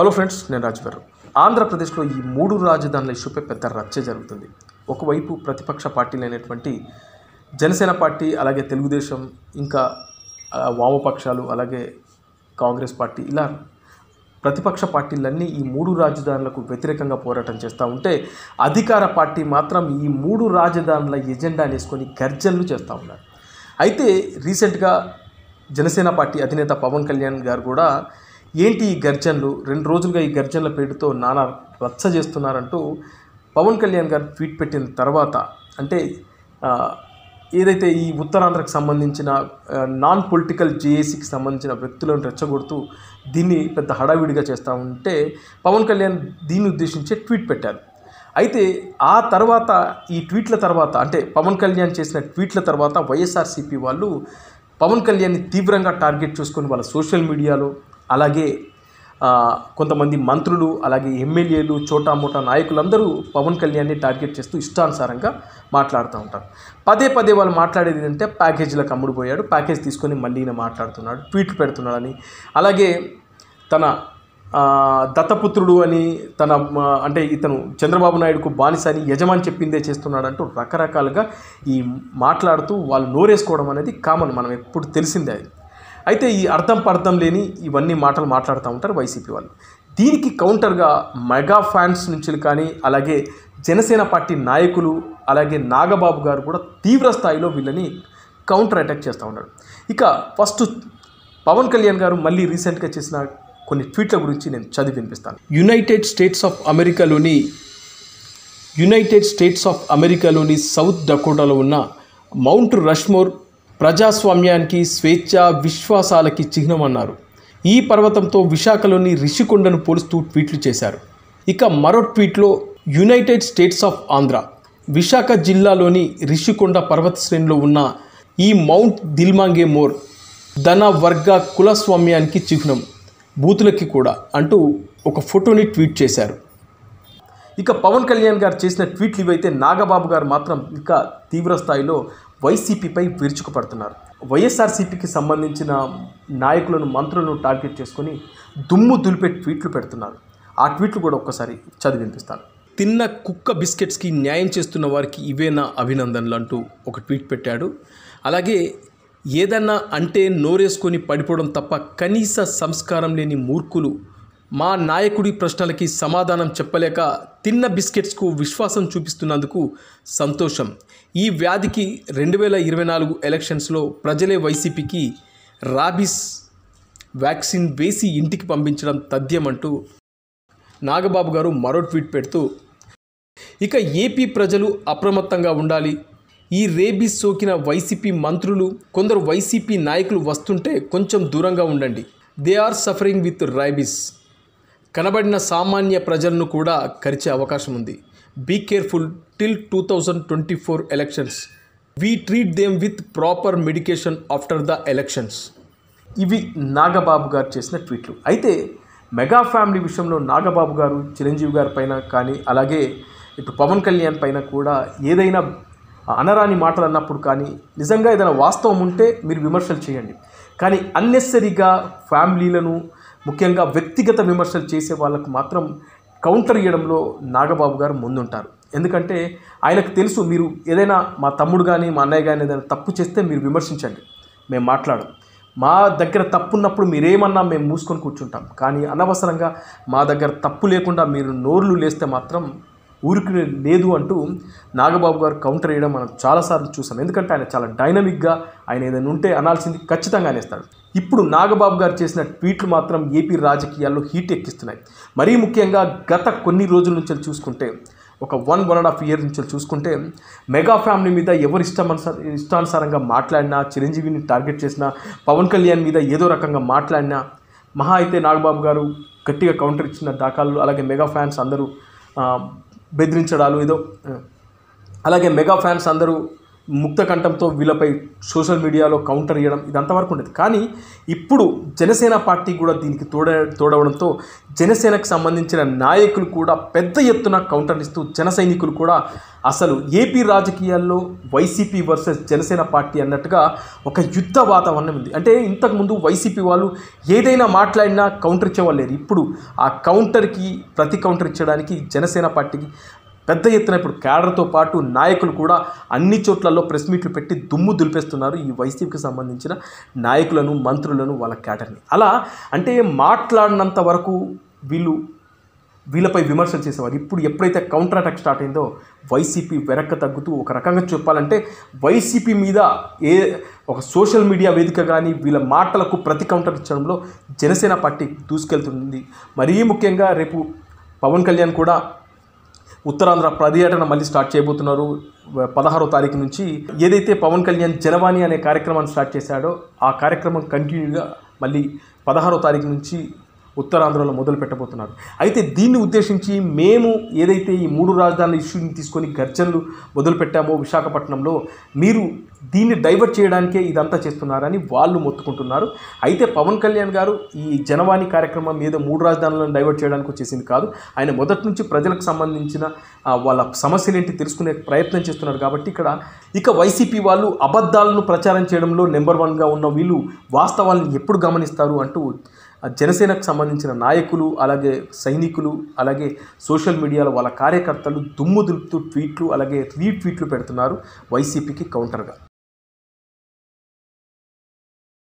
hello friends నేను రాజుగారు ఆంధ్రప్రదేశ్లో ఈ మూడు రాజధానుల ఇష్యూపై పెద్ద రచ్చ జరుగుతుంది ఒకవైపు ప్రతిపక్ష పార్టీలు అనేటువంటి జనసేన పార్టీ అలాగే తెలుగుదేశం ఇంకా వామపక్షాలు అలాగే కాంగ్రెస్ పార్టీ ఇలా ప్రతిపక్ష పార్టీలన్నీ ఈ మూడు రాజధానులకు వ్యతిరేకంగా పోరాటం చేస్తూ ఉంటే అధికార పార్టీ మాత్రం ఈ మూడు రాజధానుల ఎజెండా వేసుకొని గర్జనలు చేస్తూ ఉన్నారు అయితే రీసెంట్గా జనసేన పార్టీ అధినేత పవన్ కళ్యాణ్ గారు కూడా ఏంటి ఈ గర్జనలు రెండు రోజులుగా ఈ గర్జనల పేరుతో నానా రచ్చ చేస్తున్నారంటూ పవన్ కళ్యాణ్ గారు ట్వీట్ పెట్టిన తర్వాత అంటే ఏదైతే ఈ ఉత్తరాంధ్రకు సంబంధించిన నాన్ పొలిటికల్ జేఏసీకి సంబంధించిన వ్యక్తులను రెచ్చగొడుతూ దీన్ని పెద్ద హడావిడిగా చేస్తూ ఉంటే పవన్ కళ్యాణ్ దీన్ని ఉద్దేశించే ట్వీట్ పెట్టారు అయితే ఆ తర్వాత ఈ ట్వీట్ల తర్వాత అంటే పవన్ కళ్యాణ్ చేసిన ట్వీట్ల తర్వాత వైఎస్ఆర్సీపీ వాళ్ళు పవన్ కళ్యాణ్ని తీవ్రంగా టార్గెట్ చూసుకొని వాళ్ళ సోషల్ మీడియాలో అలాగే కొంతమంది మంత్రులు అలాగే ఎమ్మెల్యేలు చోటా మోటా నాయకులందరూ పవన్ కళ్యాణ్ని టార్గెట్ చేస్తూ ఇష్టానుసారంగా మాట్లాడుతూ ఉంటారు పదే పదే వాళ్ళు మాట్లాడేది ఏంటంటే ప్యాకేజీలకు అమ్ముడుపోయాడు ప్యాకేజ్ తీసుకొని మళ్ళీ మాట్లాడుతున్నాడు ట్వీట్లు పెడుతున్నాడని అలాగే తన దత్తపుత్రుడు అని తన అంటే ఇతను చంద్రబాబు నాయుడుకు బానిస అని యజమాని చెప్పిందే చేస్తున్నాడంటూ రకరకాలుగా ఈ మాట్లాడుతూ వాళ్ళు నోరేసుకోవడం అనేది కామన్ మనం ఎప్పుడు తెలిసిందే అది అయితే ఈ అర్థం పర్థం లేని ఇవన్నీ మాటలు మాట్లాడుతూ ఉంటారు వైసీపీ వాళ్ళు దీనికి కౌంటర్గా మెగా ఫ్యాన్స్ నుంచి కానీ అలాగే జనసేన పార్టీ నాయకులు అలాగే నాగబాబు గారు కూడా తీవ్ర స్థాయిలో వీళ్ళని కౌంటర్ అటాక్ చేస్తూ ఉన్నారు ఇక ఫస్ట్ పవన్ కళ్యాణ్ గారు మళ్ళీ రీసెంట్గా చేసిన కొన్ని ట్వీట్ల గురించి నేను చదివి వినిపిస్తాను యునైటెడ్ స్టేట్స్ ఆఫ్ అమెరికాలోని యునైటెడ్ స్టేట్స్ ఆఫ్ అమెరికాలోని సౌత్ డకోటాలో ఉన్న మౌంట్ రష్మోర్ ప్రజాస్వామ్యానికి స్వేచ్ఛ విశ్వాసాలకి చిహ్నమన్నారు ఈ పర్వతంతో విశాఖలోని రిషికొండను పోలుస్తూ ట్వీట్లు చేశారు ఇక మరో ట్వీట్లో United States of Andhra Visakha జిల్లాలోని రిషికొండ పర్వత శ్రేణిలో ఉన్న ఈ మౌంట్ దిల్మాంగే మోర్ ధన వర్గ కులస్వామ్యానికి చిహ్నం బూతులకి కూడా అంటూ ఒక ఫోటోని ట్వీట్ చేశారు ఇక పవన్ కళ్యాణ్ గారు చేసిన ట్వీట్లు ఇవైతే నాగబాబు గారు మాత్రం ఇంకా తీవ్ర స్థాయిలో వైసీపీపై విరుచుకుపడుతున్నారు వైఎస్ఆర్సీపీకి సంబంధించిన నాయకులను మంత్రులను టార్గెట్ చేసుకొని దుమ్ము దులిపే ట్వీట్లు పెడుతున్నారు ఆ ట్వీట్లు కూడా ఒక్కసారి చదివి వినిపిస్తాను తిన్న కుక్క బిస్కెట్స్కి న్యాయం చేస్తున్న వారికి ఇవేనా అభినందనలు అంటూ ఒక ట్వీట్ పెట్టాడు అలాగే ఏదన్నా అంటే నోరేసుకొని పడిపోవడం తప్ప కనీస సంస్కారం లేని మూర్ఖులు మా నాయకుడి ప్రశ్నలకి సమాధానం చెప్పలేక తిన్న బిస్కెట్స్కు విశ్వాసం చూపిస్తున్నందుకు సంతోషం ఈ వ్యాధికి రెండు వేల ఇరవై నాలుగు ఎలక్షన్స్లో ప్రజలే వైసీపీకి రాబీస్ వ్యాక్సిన్ వేసి ఇంటికి పంపించడం తథ్యమంటూ నాగబాబు గారు మరో ట్వీట్ పెడుతూ ఇక ఏపీ ప్రజలు అప్రమత్తంగా ఉండాలి ఈ రేబీస్ సోకిన వైసీపీ మంత్రులు కొందరు వైసీపీ నాయకులు వస్తుంటే కొంచెం దూరంగా ఉండండి they are suffering with rabies కనబడిన సామాన్య ప్రజలను కూడా కరిచే అవకాశం ఉంది be careful till two thousand twenty four elections we treat them with proper medication after the elections ఇవి నాగబాబు గారు చేసిన ట్వీట్లు అయితే మెగా ఫ్యామిలీ విషయంలో నాగబాబు గారు చిరంజీవి గారి పైన కానీ అలాగే ఇటు పవన్ కళ్యాణ్ పైన కూడా ఏదైనా అనరాని మాటలు అన్నప్పుడు కానీ నిజంగా ఏదైనా వాస్తవం ఉంటే మీరు విమర్శలు చేయండి కానీ అన్నెసరీగా ఫ్యామిలీలను ముఖ్యంగా వ్యక్తిగత విమర్శలు చేసే వాళ్ళకు మాత్రం కౌంటర్ ఇవ్వడంలో నాగబాబు గారు ముందుంటారు ఎందుకంటే ఆయనకు తెలుసు మీరు ఏదైనా మా తమ్ముడు కానీ మా అన్నయ్య కానీ ఏదైనా తప్పు చేస్తే మీరు విమర్శించండి మేము మాట్లాడం మా దగ్గర తప్పు ఉన్నప్పుడు మీరేమన్నా మేము మూసుకొని కూర్చుంటాం కానీ అనవసరంగా మా దగ్గర తప్పు లేకుండా మీరు నోర్లు లేస్తే మాత్రం ఊరికి లేదు అంటూ నాగబాబు గారు కౌంటర్ వేయడం మనం చాలాసార్లు చూసాం ఎందుకంటే ఆయన చాలా డైనమిక్గా ఆయన ఏదైనా ఉంటే అనాల్సింది ఖచ్చితంగా అనేస్తాడు ఇప్పుడు నాగబాబు గారు చేసిన ట్వీట్లు మాత్రం ఏపీ రాజకీయాల్లో హీట్ ఎక్కిస్తున్నాయి మరీ ముఖ్యంగా గత కొన్ని రోజుల నుంచి చూసుకుంటే ఒక one one and half year నుంచి చూసుకుంటే మెగా ఫ్యామిలీ మీద ఎవరు ఇష్టమనుసార ఇష్టానుసారంగా మాట్లాడినా చిరంజీవిని టార్గెట్ చేసినా పవన్ కళ్యాణ్ మీద ఏదో రకంగా మాట్లాడినా మహా అయితే నాగబాబు గారు గట్టిగా కౌంటర్ ఇచ్చిన దాఖలు అలాగే మెగా ఫ్యాన్స్ అందరూ బెదిరించడాలు ఏదో అలాగే మెగా ఫ్యాన్స్ అందరూ ముక్తకంఠంతో వీళ్ళపై సోషల్ మీడియాలో కౌంటర్ ఇవ్వడం ఇది అంతవరకు ఉండేది కానీ ఇప్పుడు జనసేన పార్టీ కూడా దీనికి తోడ తోడవడంతో జనసేనకు సంబంధించిన నాయకులు కూడా పెద్ద ఎత్తున కౌంటర్ ఇస్తూ జన సైనికులు కూడా అసలు ఏపీ రాజకీయాల్లో వైసీపీ వర్సెస్ జనసేన పార్టీ అన్నట్టుగా ఒక యుద్ధ వాతావరణం ఉంది అంటే ఇంతకుముందు వైసీపీ వాళ్ళు ఏదైనా మాట్లాడినా కౌంటర్ ఇచ్చేవాళ్ళు లేరు ఇప్పుడు ఆ కౌంటర్కి ప్రతి కౌంటర్ ఇచ్చడానికి జనసేన పార్టీకి పెద్ద ఎత్తున ఇప్పుడు కేడర్తో పాటు నాయకులు కూడా అన్ని చోట్లలో ప్రెస్ మీట్లు పెట్టి దుమ్ము దులిపేస్తున్నారు ఈ వైసీపీకి సంబంధించిన నాయకులను మంత్రులను వాళ్ళ కేటర్ని అలా అంటే మాట్లాడినంత వరకు వీళ్ళు వీళ్ళపై విమర్శలు చేసేవారు ఇప్పుడు ఎప్పుడైతే కౌంటర్ అటాక్ స్టార్ట్ అయిందో వైసీపీ వెనక్కి తగ్గుతూ ఒక రకంగా చెప్పాలంటే వైసీపీ మీద ఏ ఒక సోషల్ మీడియా వేదిక కానీ వీళ్ళ మాటలకు ప్రతి కౌంటర్ ఇచ్చడంలో జనసేన పార్టీ దూసుకెళ్తుంది మరీ ముఖ్యంగా రేపు పవన్ కళ్యాణ్ కూడా ఉత్తరాంధ్ర పర్యటన మళ్ళీ స్టార్ట్ చేయబోతున్నారు పదహారో తారీఖు నుంచి ఏదైతే పవన్ కళ్యాణ్ జనవాణి అనే కార్యక్రమాన్ని స్టార్ట్ చేశాడో ఆ కార్యక్రమం కంటిన్యూగా మళ్ళీ పదహారో తారీఖు నుంచి ఉత్తరాంధ్రలో మొదలు పెట్టబోతున్నారు అయితే దీన్ని ఉద్దేశించి మేము ఏదైతే ఈ మూడు రాజధానుల ఇష్యూని తీసుకొని గర్జనలు మొదలు పెట్టామో విశాఖపట్నంలో మీరు దీన్ని డైవర్ట్ చేయడానికే ఇదంతా చేస్తున్నారని వాళ్ళు మొత్తుకుంటున్నారు అయితే పవన్ కళ్యాణ్ గారు ఈ జనవాణి కార్యక్రమం మీద మూడు రాజధానులను డైవర్ట్ చేయడానికి వచ్చేసింది కాదు ఆయన మొదటి నుంచి ప్రజలకు సంబంధించిన వాళ్ళ సమస్యలేంటి తెలుసుకునే ప్రయత్నం చేస్తున్నారు కాబట్టి ఇక్కడ ఇక వైసీపీ వాళ్ళు అబద్ధాలను ప్రచారం చేయడంలో నెంబర్ వన్గా ఉన్న వీళ్ళు వాస్తవాలను ఎప్పుడు గమనిస్తారు అంటూ జనసేనకు సంబంధించిన నాయకులు అలాగే సైనికులు అలాగే సోషల్ మీడియాలో వాళ్ళ కార్యకర్తలు దుమ్ము దులుపుతూ ట్వీట్లు అలాగే రీట్వీట్లు పెడుతున్నారు వైసీపీకి కౌంటర్గా